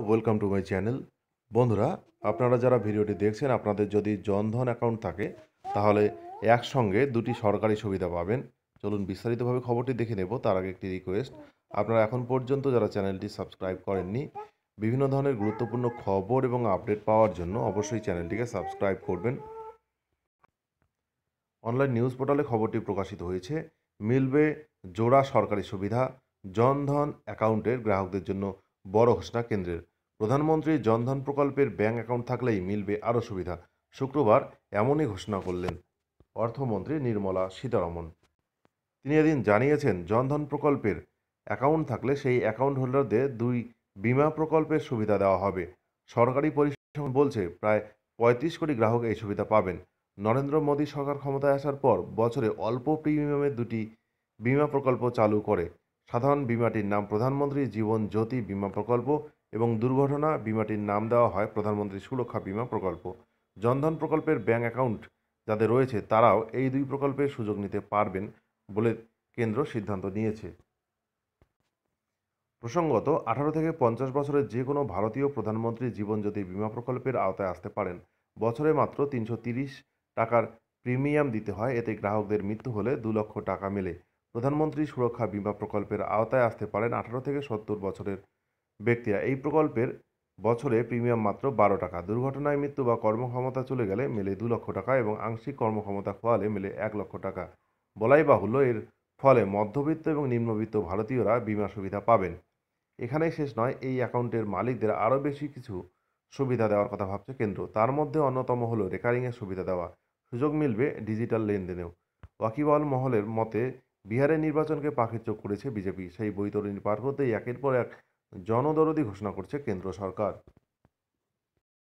welcome to my channel বন্ধুরা আপনারা যারা ভিডিওটি দেখছেন আপনাদের যদি জনধন অ্যাকাউন্ট থাকে তাহলে একসঙ্গে দুটি সরকারি সুবিধা পাবেন চলুন বিস্তারিতভাবে খবরটি দেখে নেব তার আগে একটি রিকোয়েস্ট আপনারা এখন পর্যন্ত যারা চ্যানেলটি সাবস্ক্রাইব করেননি বিভিন্ন ধরনের গুরুত্বপূর্ণ খবর এবং আপডেট পাওয়ার জন্য অবশ্যই চ্যানেলটিকে সাবস্ক্রাইব করবেন অনলাইন নিউজ পোর্টালে খবরটি প্রকাশিত হয়েছে মিলবে জোড়া সরকারি সুবিধা জনধন অ্যাকাউন্টের গ্রাহকদের জন্য বড় ঘোষণা কেন্দ্রের প্রধানমন্ত্রী জনধন প্রকল্পের ব্যাঙ্ক অ্যাকাউন্ট থাকলেই মিলবে আরও সুবিধা শুক্রবার এমনই ঘোষণা করলেন অর্থমন্ত্রী নির্মলা সীতারমন তিনি এদিন জানিয়েছেন জনধন প্রকল্পের অ্যাকাউন্ট থাকলে সেই অ্যাকাউন্ট হোল্ডারদের দুই বিমা প্রকল্পের সুবিধা দেওয়া হবে সরকারি পরিসংখ্যান বলছে প্রায় পঁয়ত্রিশ কোটি গ্রাহক এই সুবিধা পাবেন নরেন্দ্র মোদী সরকার ক্ষমতায় আসার পর বছরে অল্প প্রিমিয়ামে দুটি বিমা প্রকল্প চালু করে সাধারণ বিমাটির নাম প্রধানমন্ত্রী জীবন জ্যোতি বিমা প্রকল্প এবং দুর্ঘটনা বিমাটির নাম দেওয়া হয় প্রধানমন্ত্রী সুরক্ষা বিমা প্রকল্প জনধন প্রকল্পের ব্যাঙ্ক অ্যাকাউন্ট যাদের রয়েছে তারাও এই দুই প্রকল্পের সুযোগ নিতে পারবেন বলে কেন্দ্র সিদ্ধান্ত নিয়েছে প্রসঙ্গত আঠারো থেকে পঞ্চাশ বছরের যে কোনো ভারতীয় প্রধানমন্ত্রী জীবনজ্যোতি বিমা প্রকল্পের আওতায় আসতে পারেন বছরে মাত্র তিনশো টাকার প্রিমিয়াম দিতে হয় এতে গ্রাহকদের মৃত্যু হলে দু লক্ষ টাকা মেলে প্রধানমন্ত্রী সুরক্ষা বিমা প্রকল্পের আওতায় আসতে পারেন আঠারো থেকে সত্তর বছরের ব্যক্তিরা এই প্রকল্পের বছরে প্রিমিয়াম মাত্র বারো টাকা দুর্ঘটনায় মৃত্যু বা কর্মক্ষমতা চলে গেলে মেলে দু লক্ষ টাকা এবং আংশিক কর্মক্ষমতা খোয়ালে মেলে এক লক্ষ টাকা বলাই বাহুল্য এর ফলে মধ্যবিত্ত এবং নিম্নবিত্ত ভারতীয়রা বিমা সুবিধা পাবেন এখানেই শেষ নয় এই অ্যাকাউন্টের মালিকদের আরও বেশি কিছু সুবিধা দেওয়ার কথা ভাবছে কেন্দ্র তার মধ্যে অন্যতম হল রেকারিংয়ের সুবিধা দেওয়া সুযোগ মিলবে ডিজিটাল লেনদেনেও ওয়াকিবল মহলের মতে বিহারের নির্বাচনকে পাখির চোখ করেছে বিজেপি সেই বৈতরণী পার হতেই একের পর এক জনদরদি ঘোষণা করছে কেন্দ্র সরকার